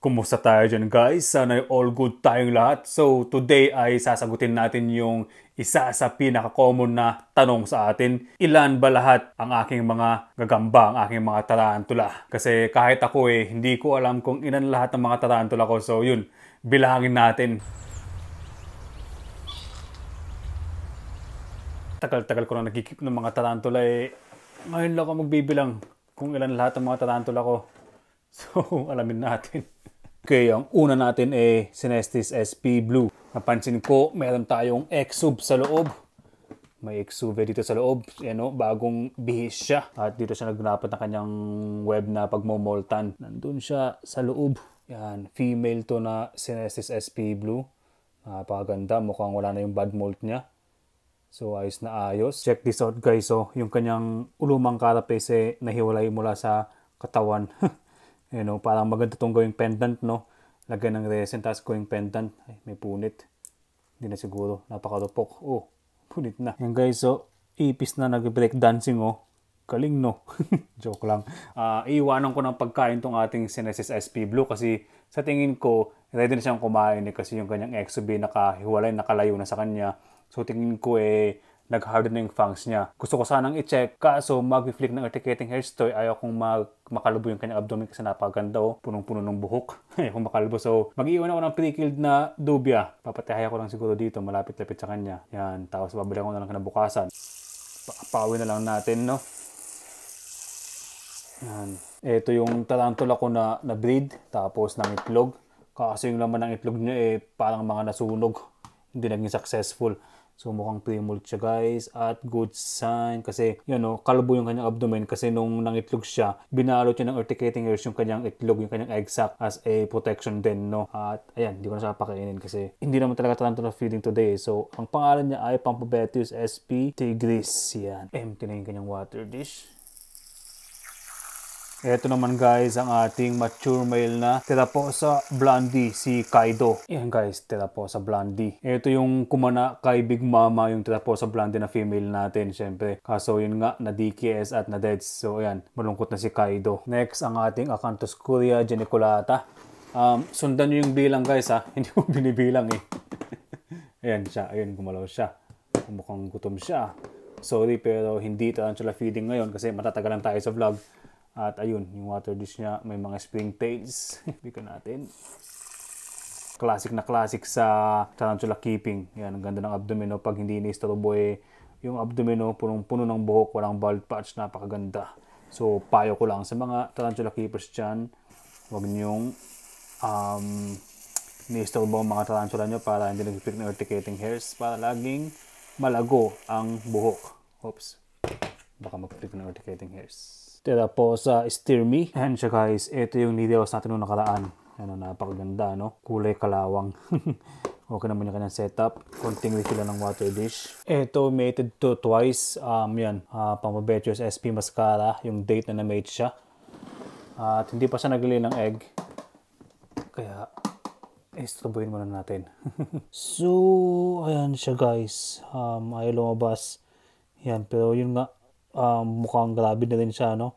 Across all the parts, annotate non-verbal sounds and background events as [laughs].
Kumusta tayo dyan guys? Sana all good tayong lahat. So today ay sasagutin natin yung isa sa pinaka-common na tanong sa atin. Ilan ba lahat ang aking mga gagamba, ang aking mga tarantula? Kasi kahit ako eh, hindi ko alam kung ilan lahat ng mga tarantula ko. So yun, bilangin natin. Tagal-tagal ko na nagkikip ng mga tarantula eh. Ngayon lang ako magbibilang kung ilan lahat ng mga tarantula ko. [laughs] So, alamin natin. Okay, ang una natin ay Synestis SP Blue. Napansin ko, meron tayong Exub sa loob. May Exuve eh dito sa loob. Yan o, bagong bihis siya. At dito siya nagdapat ng kanyang web na pagmomoltan. Nandun siya sa loob. Yan, female to na Synestis SP Blue. Napakaganda, mukhang wala na yung bad molt niya. So ayos na ayos. Check this out guys, so oh. yung kanyang ulumang carapace eh, nahiwalay mula sa katawan. [laughs] you know, parang maganda tong gawing pendant, no? Lagyan ng resin, tapos gawing pendant. Ay, may punit. Hindi na siguro. Napakarupok. Oh, punit na. Yan guys, so, ipis na nag-break dancing, oh. Kaling, no? [laughs] Joke lang. Uh, iiwanan ko ng pagkain tong ating Senesis SP Blue kasi sa tingin ko, ready na siyang kumain eh, kasi yung kanyang naka nakahiwalay, nakalayo na sa kanya. So, tingin ko eh, nag-hardening fangs niya. Gusto ko sanang i-check kaso mag-flick ng articulating hairstoy eh, ayaw kong mag makalubo yung kanyang abdomen kasi napaganda oh. Punong-puno ng buhok. [laughs] ayaw kong makalubo. So, mag-iwan ako ng pre-killed na dubya. Papatihaya ko lang siguro dito. Malapit-lapit sa kanya. Yan. Tapos babalang ko na lang kinabukasan. Pakapawin na lang natin, no? Yan. Ito yung tarantula ko na, na breed. Tapos ng itlog. Kaso yung laman ng itlog niya eh parang mga nasunog. Hindi naging successful. So mukhang tumult siya guys at good sign kasi you know, kalbo yung kanyang abdomen kasi nung nangitlog siya, binalot niya ng urticating hairs yung kanyang itlog, yung kanyang egg sac as a protection din no. At ayan, hindi ko na siya pakainin kasi hindi naman talaga na feeding today. So ang pangalan niya ay Pampobetius sp tigris. Yan. Empty na yung kanyang water dish. Ito naman guys ang ating mature male na Telaposa Blondie, si Kaido. Yan guys, Telaposa Blondie. Ito yung kumana kay Big Mama, yung Telaposa Blondie na female natin syempre. Kaso yun nga, na DKS at na dead So ayan, malungkot na si Kaido. Next, ang ating Acanthus Curia Geniculata. Um, sundan nyo yung bilang guys ha, [laughs] hindi ko binibilang eh. [laughs] ayan siya, ayan gumalaw siya. Mukhang gutom siya. Sorry pero hindi tarantula feeding ngayon kasi matatagal lang tayo sa vlog. At ayun, yung water dish niya, may mga spring tails. [laughs] Bika natin. Classic na classic sa tarantula keeping. Yan, ang ganda ng abdomen. No? Pag hindi ni strobo eh, yung abdomen no, punong-puno ng buhok, walang bald patch, napakaganda. So, payo ko lang sa mga tarantula keepers dyan, huwag niyong um, ni-strobo ang mga tarantula nyo para hindi nag-pick ng urticating hairs, para laging malago ang buhok. Oops, baka mag-pick ng urticating hairs. Tira po sa Steer Me. And siya guys, ito yung nideos natin noong nakaraan. Ano, napakaganda, no? Kulay kalawang. [laughs] okay naman yung kanyang setup. Konting with lang ng water dish. Ito, mated to twice. Um, yan, uh, ah, Pamabetius SP Mascara. Yung date na na-mate siya. Uh, at hindi pa siya nagli ng egg. Kaya, istrubuhin muna natin. [laughs] so, ayan siya guys. Um, ayaw lumabas. Yan, pero yun nga, um, mukhang grabe na rin siya, no?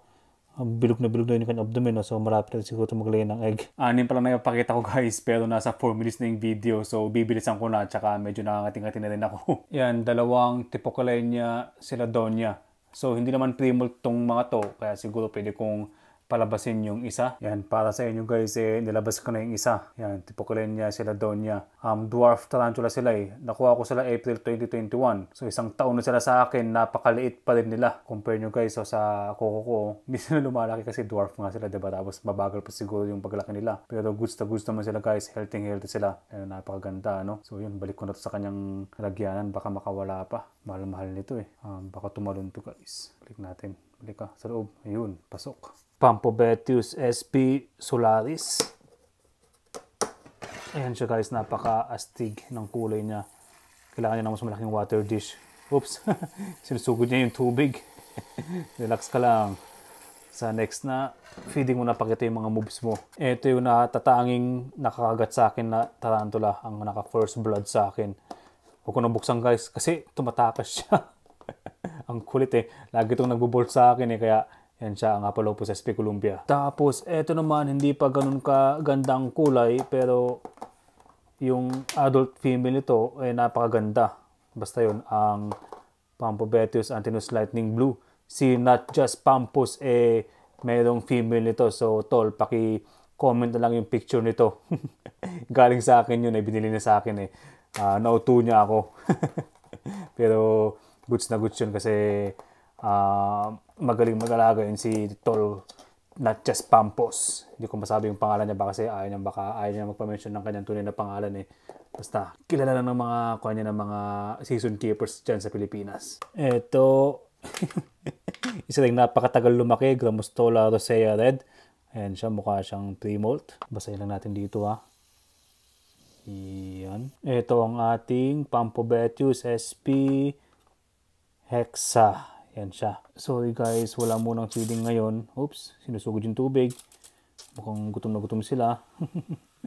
Um, bilog na bilog na yung kanyang abdomen, no? so marapit na siguro maglay ng egg. Anin ah, pala na ipakita ko guys, pero nasa 4 minutes na yung video, so bibilisan ko na, tsaka medyo nakangating-ating na rin ako. [laughs] Yan, dalawang tipo kalay niya, sila Donya. So hindi naman pre tong mga to, kaya siguro pwede kong palabasin yung isa. Yan, para sa inyo guys, eh, nilabas ko na yung isa. Yan, tipukulin niya sila doon niya. Um, dwarf tarantula sila eh. Nakuha ko sila April 2021. So, isang taon na sila sa akin. Napakaliit pa rin nila. Compare nyo guys, so, oh, sa koko ko, oh. [laughs] hindi sila lumalaki kasi dwarf nga sila, diba? Tapos mabagal pa siguro yung paglaki nila. Pero goods na goods naman sila guys. Healthy healthy sila. Yan, napakaganda, no? So, yun, balik ko na to sa kanyang lagyanan. Baka makawala pa. Mahal-mahal nito eh. Um, baka tumalon to guys. Click natin. Balik ka sa loob. Ayun, pasok. Pampobetius sp solaris. Ayan siya guys, napaka-astig ng kulay niya. Kailangan niya ng mas malaking water dish. Oops, [laughs] sinusugod niya yung tubig. [laughs] Relax ka lang. Sa next na, feeding mo na pakita yung mga moves mo. Ito yung natatanging nakakagat sa akin na tarantula, ang naka-first blood sa akin. Huwag ko nang buksan guys, kasi tumatakas siya. [laughs] ang kulit eh. Lagi itong nagbubolt sa akin eh, kaya And siya ang Apollo po sa Speculum Tapos, eto naman, hindi pa ganun ka gandang kulay, pero yung adult female nito ay eh, napakaganda. Basta yon ang Pampobetius Antinus Lightning Blue. Si Not Just Pampus, eh, mayroong female nito. So, tol, paki-comment na lang yung picture nito. [laughs] Galing sa akin yun, eh, binili na sa akin eh. Uh, nauto niya ako. [laughs] pero, goods na goods yun kasi Uh, magaling mag-alaga yun si Tol Natchez Pampos. Hindi ko masabi yung pangalan niya ba kasi ayaw niya, baka, ayaw niya magpa-mention ng kanyang tunay na pangalan eh. Basta, kilala lang ng mga, kanya ng mga season keepers dyan sa Pilipinas. Ito, [laughs] isa lang napakatagal lumaki, Gramostola Rosea Red. Ayan siya, mukha siyang pre-molt. Basahin lang natin dito ha. Iyan. Ito ang ating Pampobetius SP Hexa. Yan siya. Sorry guys, wala munang feeding ngayon. Oops, sinusugod yung tubig. Mukhang gutom na gutom sila.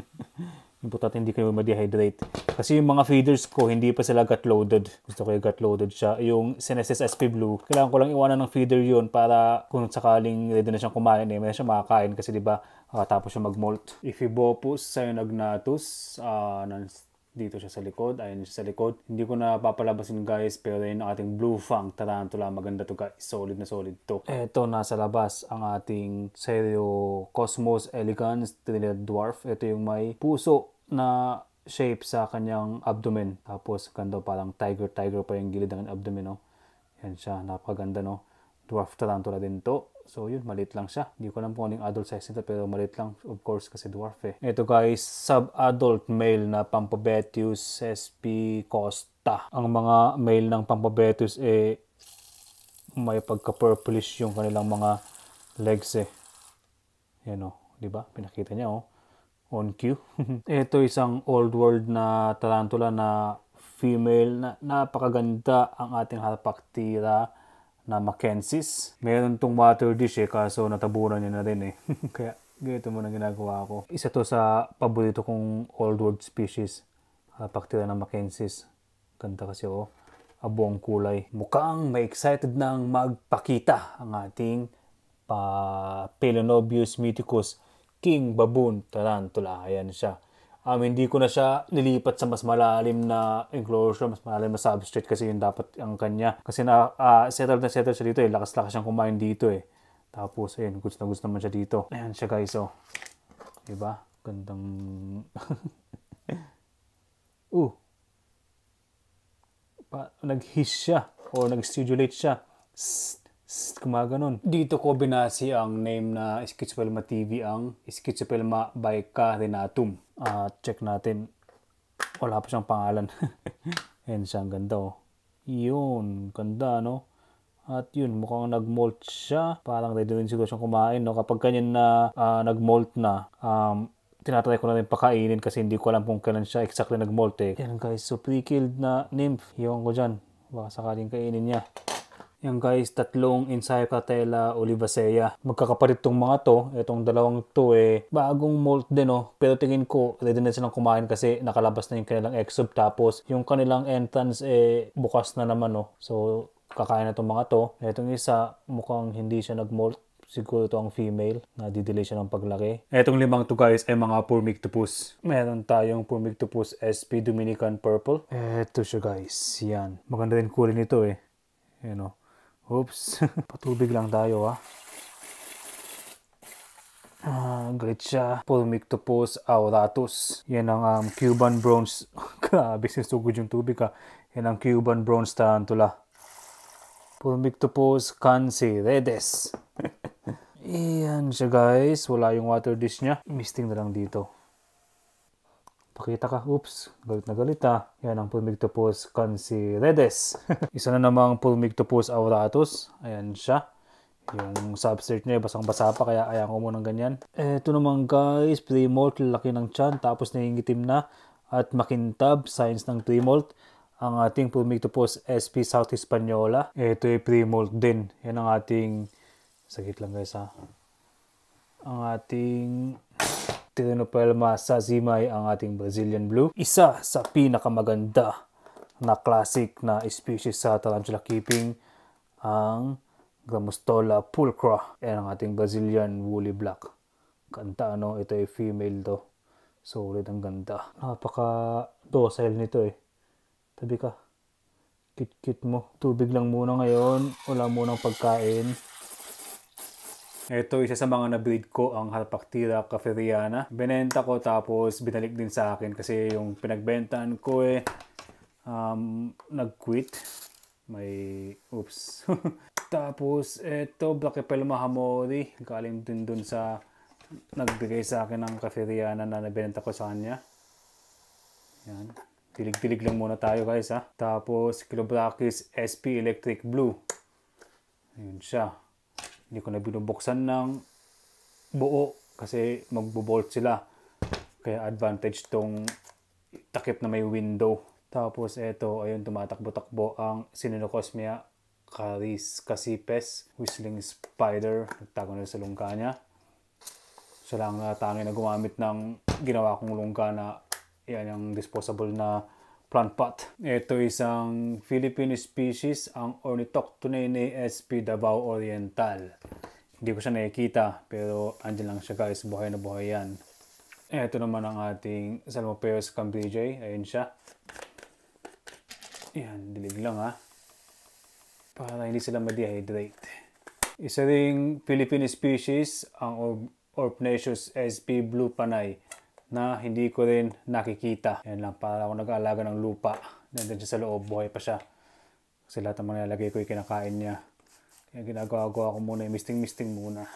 [laughs] Importante hindi kayo ma-dehydrate. Kasi yung mga feeders ko, hindi pa sila gut loaded. Gusto ko yung gut loaded siya. Yung Senesis SP Blue, kailangan ko lang iwanan ng feeder yon para kung sakaling ready na siyang kumain, eh, may na siya makakain kasi di ba uh, tapos siya mag-molt. Ifibopus cyanognattus, uh, ah, dito siya sa likod. Ayan siya sa likod. Hindi ko na papalabasin guys. Pero yun ang ating Blue Fang Tarantula. Maganda to guys. Solid na solid to. Eto nasa labas ang ating Serio Cosmos Elegans Trinidad Dwarf. Ito yung may puso na shape sa kanyang abdomen. Tapos ganda oh, parang tiger-tiger pa yung gilid ng abdomen. No? Oh. Yan siya. Napakaganda no. Dwarf Tarantula din to. So yun, maliit lang siya. Hindi ko alam kung anong adult size nito pero maliit lang of course kasi dwarf eh. Ito guys, sub-adult male na Pampobetius SP Costa. Ang mga male ng Pampobetius eh may pagka-purplish yung kanilang mga legs eh. Yan o, oh, di ba? Pinakita niya oh. On cue. [laughs] Ito isang old world na tarantula na female na napakaganda ang ating hapaktira na Mackenzie's. Meron tong water dish eh, kaso natabunan niya na rin eh. [laughs] Kaya ganito muna ginagawa ko. Isa to sa paborito kong old world species. Ah, Paktira ng Mackenzie's. Ganda kasi oh. Abong kulay. Mukhang may excited ng magpakita ang ating pa ah, Pelonobius mythicus King Baboon Tarantula. Ayan siya um, hindi ko na siya lilipat sa mas malalim na enclosure, mas malalim na substrate kasi yun dapat ang kanya. Kasi na, uh, settled na settled siya dito eh. Lakas-lakas siyang kumain dito eh. Tapos, ayun, gusto na gusto naman siya dito. Ayan siya guys, oh. Diba? Gandang... uh. [laughs] Pa nag-hiss siya o nag-stridulate siya. Sss, sss, kumaganon. Dito ko binasi ang name na Schizopelma TV ang Schizopelma by Renatum uh, check natin wala pa siyang pangalan [laughs] and siya ang ganda oh. yun ganda no at yun mukhang nagmolt siya parang ready din siguro siyang kumain no kapag ganyan na uh, nagmolt na um, tinatry ko na rin pakainin kasi hindi ko alam kung kailan siya exactly nagmolt eh. Yan guys, so pre-killed na nymph. Iwan ko dyan. Baka sakaling kainin niya. Yan guys, tatlong Encycatella olivacea. Magkakapalit tong mga to. Itong dalawang to eh, bagong molt din oh. Pero tingin ko, ready na silang kumain kasi nakalabas na yung kanilang exob. Tapos yung kanilang entrance eh, bukas na naman oh. So, kakain na tong mga to. Itong isa, mukhang hindi siya nag-molt siguro to ang female na didelay siya ng paglaki. Etong limang to guys ay mga Purmictopus. Meron tayong Purmictopus SP Dominican Purple. Ito siya guys. Yan. Maganda din kulay nito eh. You oh. know. Oops. [laughs] Patubig lang tayo ah. Uh, ah, Gritcha, Pulmictopus auratus. Yan ang um, Cuban bronze. [laughs] Grabe, sinusugod yung tubig ha. Ah. Yan ang Cuban bronze tarantula. Pulmictopus cancerides. Iyan [laughs] siya guys. Wala yung water dish niya. Misting na lang dito. Pakita ka, oops, galit na galit ha. Ah. Yan ang Pulmictopus canceredes. [laughs] Isa na namang Pulmictopus auratus. Ayan siya. Yung substrate niya, basang-basa pa, kaya ayan ko munang ganyan. Ito naman guys, premolt, laki ng tiyan, tapos nangingitim na. At makintab, signs ng premolt. Ang ating Pulmictopus SP South Hispaniola. Ito ay premolt din. Yan ang ating, sagit lang guys ha. Ah. Ang ating Trinopelma sazimai ang ating Brazilian Blue. Isa sa pinakamaganda na classic na species sa tarantula keeping ang Gramostola pulcra. Yan ang ating Brazilian Woolly Black. Kanta ano, ito ay female to. Solid ang ganda. Napaka docile nito eh. Tabi ka. Kit-kit mo. Tubig lang muna ngayon. Wala munang pagkain. Ito isa sa mga na-breed ko ang Halpactira cafferiana. Binenta ko tapos binalik din sa akin kasi yung pinagbentaan ko eh um, nag-quit. May oops. [laughs] tapos ito Black Epel Mahamori galing din dun sa nagbigay sa akin ng cafferiana na nabenta ko sa kanya. Yan. Tilig-tilig lang muna tayo guys ha. Tapos Kilobrakis SP Electric Blue. Ayun siya. Hindi ko na binubuksan ng buo kasi magbo-bolt sila. Kaya advantage tong takip na may window. Tapos eto, ayun, tumatakbo-takbo ang Sinonocosmia Caris Casipes, Whistling Spider, nagtago na sa lungka niya. Siya lang na uh, tangin na gumamit ng ginawa kong lungka na yan yung disposable na plant pot. Ito isang Philippine species, ang Ornithoctonene sp Davao Oriental. Hindi ko siya nakikita pero andyan lang siya guys, buhay na buhay yan. Ito naman ang ating Salmopeus cambridgei, ayun siya. Yan, dilig lang ha. Para hindi sila ma-dehydrate. Isa ring Philippine species, ang Orpnaceous sp Blue Panay na hindi ko rin nakikita. Yan lang, para ako nag-aalaga ng lupa. Nandun siya sa loob, buhay pa siya. Kasi lahat ng mga nilalagay ko ay kinakain niya. Kaya ginagawa ko muna, misting-misting muna.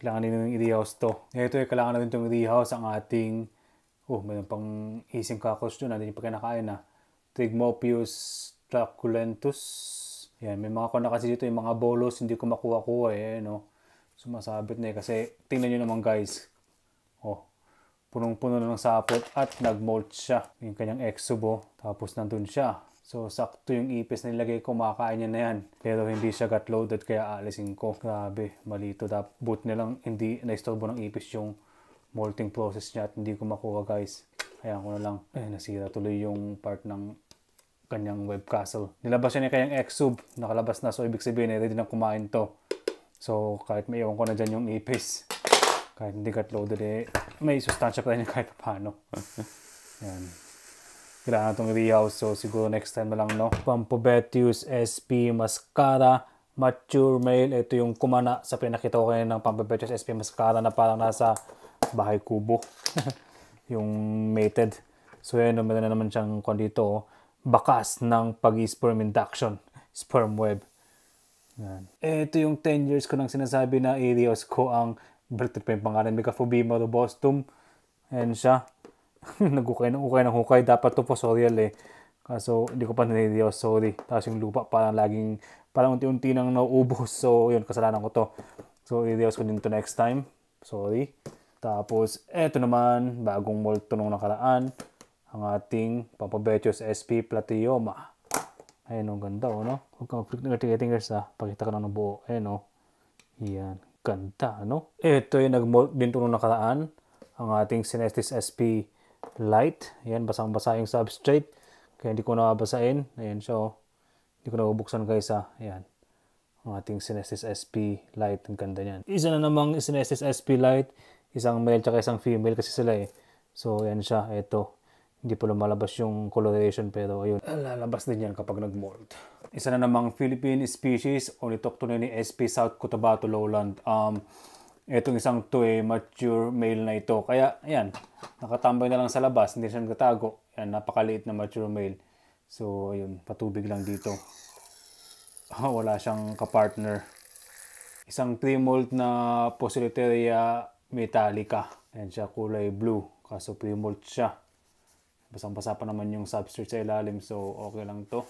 Kailangan din ng i-rehouse to. Ito ay eh, kailangan na rin itong rehouse ang ating, oh, mayroon pang ising kakos doon, hindi pa kinakain na. Ah. Trigmopius truculentus. Yan, may mga kuna kasi dito, yung mga bolos, hindi ko makuha-kuha eh, no? Sumasabit na eh, kasi tingnan nyo naman guys, punong-puno na ng sapot at nag-molt siya. Yung kanyang exubo. Tapos nandun siya. So, sakto yung ipis na nilagay ko, makakain niya na yan. Pero hindi siya got loaded, kaya alisin ko. Grabe, malito. Boot nilang hindi naistorbo ng ipis yung molting process niya at hindi ko makuha, guys. Ayan ko na lang. Eh, nasira tuloy yung part ng kanyang web castle. Nilabas siya niya kayang exub. Nakalabas na. So, ibig sabihin, eh, ready na kumain to. So, kahit may iwan ko na dyan yung ipis kahit hindi cut loaded eh, may sustansya pa rin kahit paano. [laughs] Yan. Kailangan itong rehouse so siguro next time na lang no. Pampobetius SP Mascara Mature Male. Ito yung kumana sa pinakita ko kayo ng Pampobetius SP Mascara na parang nasa bahay kubo. [laughs] yung mated. So yan, meron na naman siyang kondito. dito, oh. bakas ng pag-sperm induction, [laughs] sperm web. Yan. Ito yung 10 years ko nang sinasabi na i ko ang Bertrand pa yung pangalan, Megafobima robostum. Ayan siya. [laughs] Nag-hukay ng hukay ng hukay. Dapat to po sorial eh. Kaso hindi ko pa nanidiyo, sorry. Tapos yung lupa parang laging, parang unti-unti nang nauubos. So yun, kasalanan ko to. So i-reels ko din to next time. Sorry. Tapos eto naman, bagong mold to nung nakaraan. Ang ating Papabechos SP Platioma. Ayan, ang ganda, oh, no? Huwag kang freak ng tingers, ha? Pakita ka na ng buo. Ayan, oh. Yan. Ganda, no? Eh, ito yung nag-molt din ito nakaraan. Ang ating Synestis SP Light. Ayan, basang-basa yung substrate. Kaya hindi ko nabasain. Ayan, so, hindi ko nabubuksan guys ha. Ah. Ayan. Ang ating Synestis SP Light. Ang ganda niyan. Isa na namang Synestis SP Light. Isang male tsaka isang female kasi sila eh. So, ayan siya. Ito. Hindi pa lumalabas yung coloration pero ayun, lalabas din yan kapag nag-mold. Isa na namang Philippine species o nitoktunay ni SP South Cotabato Lowland. Um, etong isang to eh, mature male na ito. Kaya, ayan, nakatambay na lang sa labas, hindi siya nagtatago. Ayan, napakaliit na mature male. So, ayun, patubig lang dito. [laughs] Wala siyang kapartner. Isang pre-molt na Posiloteria metallica. Ayan siya, kulay blue. Kaso pre-molt siya basang-basa pa naman yung substrate sa ilalim so okay lang to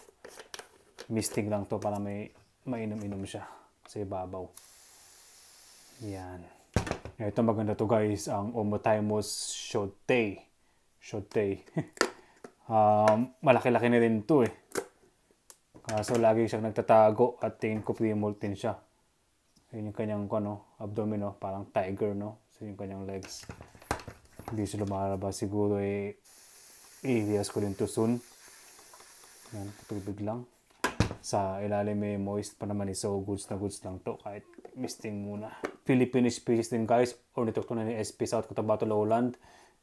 misting lang to para may mainom-inom siya sa ibabaw yan ito maganda to guys ang Omotimus Shotei Shotei [laughs] um, malaki-laki na rin to eh kaso lagi siyang nagtatago at tingin ko pre-moltin siya yun yung kanyang ano, abdomen no? parang tiger no so yung kanyang legs hindi siya lumalabas siguro eh i-dias ko rin to soon. Yan, tubig lang. Sa ilalim may moist pa naman eh, So, goods na goods lang to kahit misting muna. Philippine species din guys. Ornitok oh, to na ni SP South Cotabato Lowland.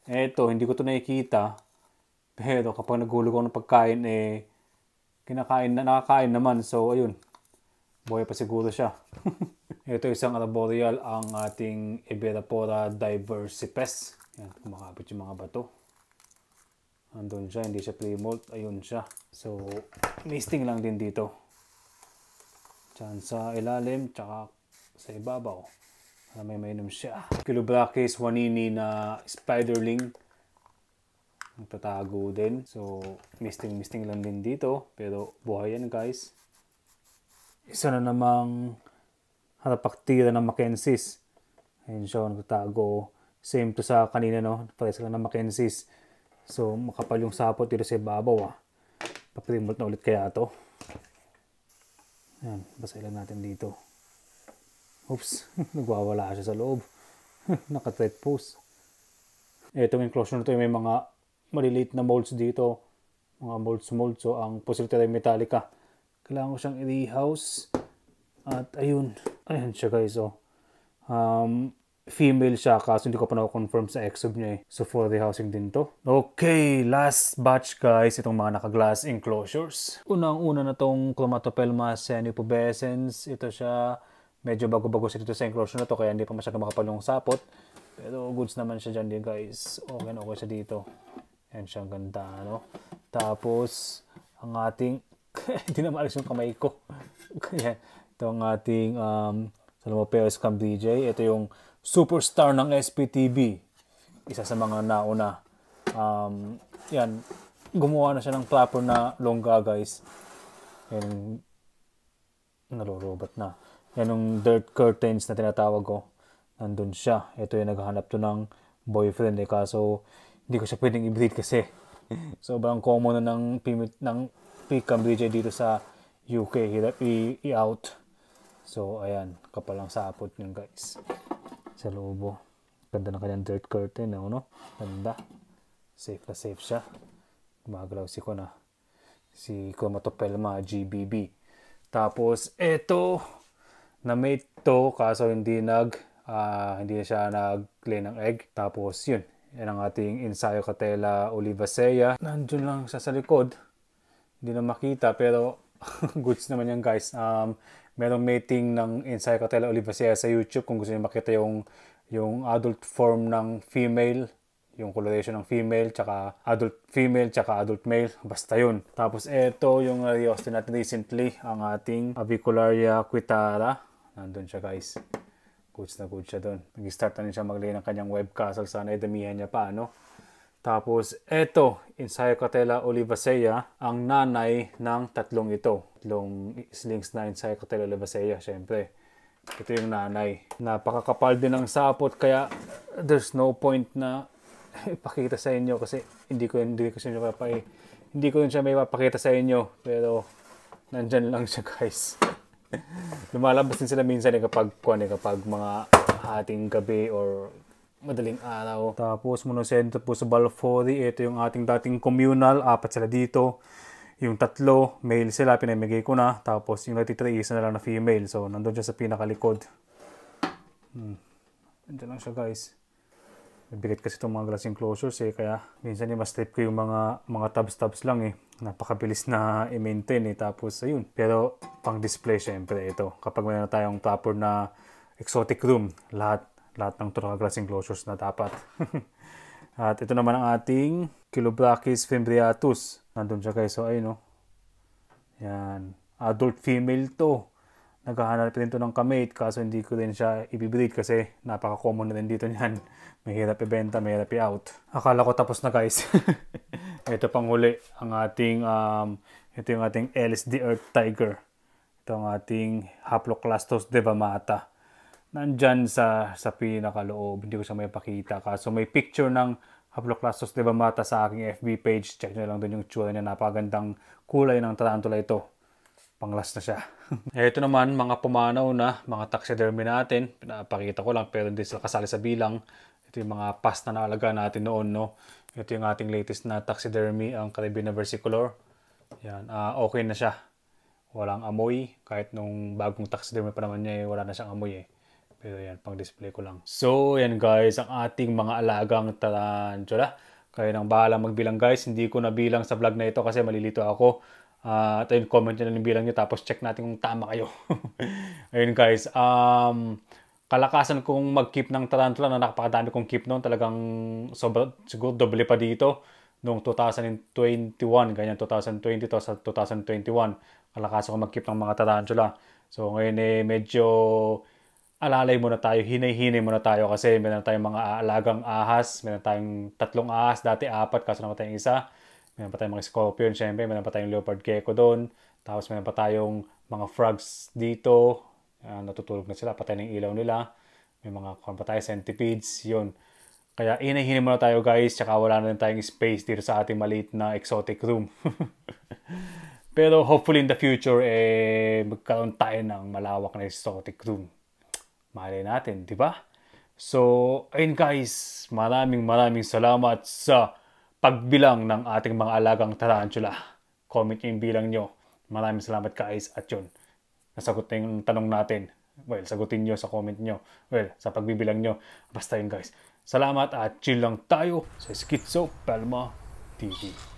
Eto, hindi ko to nakikita. Pero kapag nagulo ko ng pagkain eh, kinakain na, nakakain naman. So, ayun. Buhay pa siguro siya. Ito [laughs] isang arboreal ang ating Iberapora diversipes. Yan, kumakapit yung mga bato andun siya, hindi siya play mold, ayun siya. So, misting lang din dito. Diyan sa ilalim, tsaka sa ibabaw. Oh. Para may mainom siya. Kilo Blackcase Wanini na Spiderling. Nagtatago din. So, misting-misting lang din dito. Pero, buhay yan guys. Isa na namang tira ng Mackenzie's. Ayun siya, nagtatago. Same to sa kanina, no? Pare lang ng Mackenzie's So, makapal yung sapot dito sa ibabaw ah. Paprimote na ulit kaya to. Ayan, basailan natin dito. Oops, [laughs] nagwawala siya sa loob. [laughs] Naka-thread post. Itong enclosure na to may mga maliliit na molds dito. Mga molds-molds. So, ang posibilidad ay metallica. Kailangan ko siyang i-rehouse. At ayun. Ayan siya guys. Oh. Um, female siya kasi hindi ko pa na-confirm sa exob niya eh. So for the housing din to. Okay, last batch guys itong mga naka-glass enclosures. Unang-una na tong Chromatopelma senipubescens. Ito siya medyo bago-bago siya dito sa enclosure na to kaya hindi pa masyado makapal yung sapot. Pero goods naman siya dyan din guys. Okay na okay siya dito. Yan siya ganda ano. Tapos ang ating [laughs] hindi na maalis yung kamay ko. [laughs] Yan. Ito ang ating um, Salmo Perez Cam DJ. Ito yung superstar ng SPTV. Isa sa mga nauna. Um, yan, gumawa na siya ng clapper na longga guys. Yan, nalorobot na. Yan yung dirt curtains na tinatawag ko. Oh. Nandun siya. Ito yung naghahanap to ng boyfriend eh. Kaso, hindi ko siya pwedeng i-breed kasi. [laughs] Sobrang common na ng, ng pecan breeder dito sa UK. Hirap i-out. So, ayan. Kapalang sapot yun guys sa loobo. Oh. Ganda ng kanyang dirt curtain, no? Eh, oh, no? Ganda. Safe na safe siya. Gumagalaw si Kona. Si Komatopelma GBB. Tapos, ito, na-mate to, kaso hindi nag, uh, hindi na siya nag-lay ng egg. Tapos, yun, yan ang ating ensayo katela olivacea. Nandun lang siya sa likod. Hindi na makita, pero [laughs] goods naman yan guys. Um, merong mating ng Encyclotella olivacea sa YouTube kung gusto niyo makita yung yung adult form ng female yung coloration ng female, tsaka adult female, tsaka adult male. Basta yun. Tapos eto yung na natin recently, ang ating Avicularia quitara. Nandun siya guys. Goods na goods siya dun. Nag-start na rin siya maglay ng kanyang web castle. Sana idamihan niya pa, ano? Tapos eto, Incycatella olivacea, ang nanay ng tatlong ito. Tatlong slings na Incycatella olivacea, syempre. Ito yung nanay. Napakakapal din ng sapot kaya there's no point na [laughs] ipakita sa inyo kasi hindi ko hindi ko siya mapapa hindi ko siya may papakita sa inyo pero nandyan lang siya [laughs] guys. Lumalabas din sila minsan eh kapag kuan eh, kapag mga hating gabi or Madaling araw. Tapos monosento po sa Balfori. Ito yung ating dating communal. Apat sila dito. Yung tatlo, male sila. Pinamigay ko na. Tapos yung natitira, isa na lang na female. So, nandun siya sa pinakalikod. Hmm. Andiyan lang siya guys. Bigat kasi itong mga glass enclosures eh. Kaya minsan yung mas trip ko yung mga, mga tabs-tabs lang eh. Napakabilis na i-maintain eh. Tapos ayun. Pero pang display syempre ito. Kapag meron na tayong proper na exotic room, lahat lahat ng tulong closures na dapat. [laughs] At ito naman ang ating Kilobrakis fimbriatus. Nandun siya guys. So, ayun no. Yan. Adult female to. Naghahanap rin to ng kamate kaso hindi ko rin siya ibibreed kasi napaka-common na rin dito niyan. [laughs] Mahirap ibenta, mahirap i-out. Akala ko tapos na guys. [laughs] ito pang huli ang ating um, ito yung ating LSD Earth Tiger. Ito ang ating Haploclastos devamata nandyan sa, sa pinakaloob. Hindi ko siya may pakita. Kaso may picture ng Haploclastus devamata sa aking FB page. Check nyo lang doon yung tsura niya. Napagandang kulay ng tarantula ito. Panglas na siya. Ito [laughs] naman, mga pumanaw na, mga taxidermy natin. Pinapakita ko lang pero hindi sila kasali sa bilang. Ito yung mga past na nakalaga natin noon. No? Ito yung ating latest na taxidermy, ang Caribbean versicolor. Yan, uh, okay na siya. Walang amoy. Kahit nung bagong taxidermy pa naman niya, eh, wala na siyang amoy eh. Pero yan, pang display ko lang. So, yan guys, ang ating mga alagang tarantula. Kaya nang bahala magbilang guys. Hindi ko nabilang sa vlog na ito kasi malilito ako. Uh, at ayun, comment nyo na yung bilang nyo tapos check natin kung tama kayo. [laughs] ayun guys, um, kalakasan kong mag-keep ng tarantula na napakadami kong keep noon. Talagang sobra, siguro doble pa dito noong 2021. Ganyan, 2020 to sa 2021. Kalakasan ko mag-keep ng mga tarantula. So ngayon eh, medyo alalay muna tayo, hinay-hinay muna tayo kasi meron tayong mga aalagang ahas, meron tayong tatlong ahas, dati apat kaso naman tayong isa. Meron pa tayong mga scorpion, syempre, meron pa tayong leopard gecko doon. Tapos meron pa tayong mga frogs dito, uh, natutulog na sila, patay ng ilaw nila. May mga kung ano pa tayo, centipedes, yun. Kaya inahinay muna tayo guys, tsaka wala na rin tayong space dito sa ating maliit na exotic room. [laughs] Pero hopefully in the future, eh, magkaroon tayo ng malawak na exotic room. Malay natin, di ba? So, ayun guys, maraming maraming salamat sa pagbilang ng ating mga alagang tarantula. Comment yung bilang nyo. Maraming salamat guys at yun. Nasagot na yung tanong natin. Well, sagutin nyo sa comment nyo. Well, sa pagbibilang nyo. Basta yun guys. Salamat at chill lang tayo sa Schizo Palma TV.